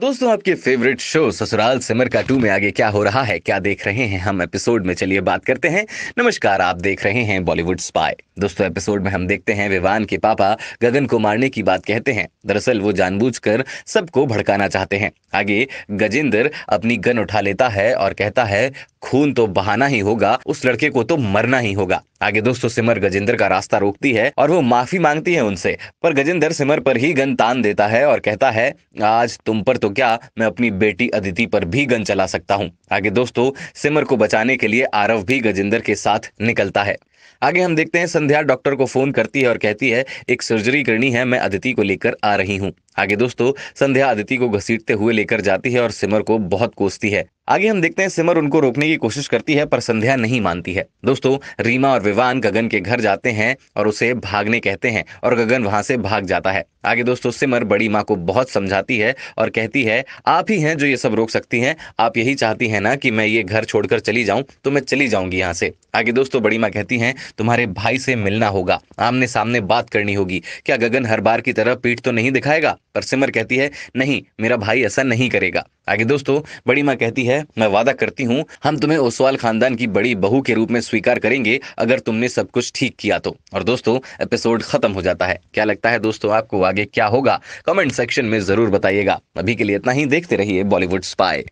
दोस्तों आपके favourite show ससुराल सिमर का टू में आगे क्या हो रहा है क्या देख रहे हैं हम एपिसोड में चलिए बात करते हैं नमस्कार आप देख रहे हैं बॉलीवुड स्पाई दोस्तों एपिसोड में हम देखते हैं विवान के पापा गगन को मारने की बात कहते हैं दरअसल वो जानबूझकर सबको भड़काना चाहते हैं आगे गजेंद्र अपनी गन उठा लेता है और कहता है खून तो बहाना ही होगा उस लड़के को तो मरना ही होगा आगे दोस्तों सिमर गजेंद्र का रास्ता रोकती है और वो माफी मांगती है उनसे पर गजेंद्र सिमर पर ही गन तान देता है और कहता है आज तुम पर तो क्या मैं अपनी बेटी अदिति पर भी गन चला सकता हूँ आगे दोस्तों सिमर को बचाने के लिए आरव भी गजेंद्र के साथ निकलता है आगे हम देखते हैं संध्या डॉक्टर को फोन करती है और कहती है एक सर्जरी करनी है मैं अदिति को लेकर आ रही हूँ आगे दोस्तों संध्या अदिति को घसीटते हुए लेकर जाती है और सिमर को बहुत कोसती है आगे हम देखते हैं सिमर उनको रोकने की कोशिश करती है पर संध्या नहीं मानती है दोस्तों रीमा और विवान गगन के घर जाते हैं और उसे भागने कहते हैं और गगन वहां से भाग जाता है आगे दोस्तों सिमर बड़ी माँ को बहुत समझाती है और कहती है आप ही हैं जो ये सब रोक सकती हैं आप यही चाहती हैं ना कि मैं ये घर छोड़कर चली जाऊं तो मैं चली जाऊंगी यहाँ से आगे दोस्तों बड़ी माँ कहती हैं तुम्हारे भाई से मिलना होगा आमने सामने बात करनी होगी क्या गगन हर बार की तरह पीठ तो नहीं दिखाएगा पर सिमर कहती है नहीं मेरा भाई ऐसा नहीं करेगा आगे दोस्तों बड़ी माँ कहती है मैं वादा करती हूँ हम तुम्हें ओसवाल खानदान की बड़ी बहू के रूप में स्वीकार करेंगे अगर तुमने सब कुछ ठीक किया तो और दोस्तों एपिसोड खत्म हो जाता है क्या लगता है दोस्तों आपको आगे क्या होगा कमेंट सेक्शन में जरूर बताइएगा अभी के लिए इतना ही देखते रहिए बॉलीवुड स्पाई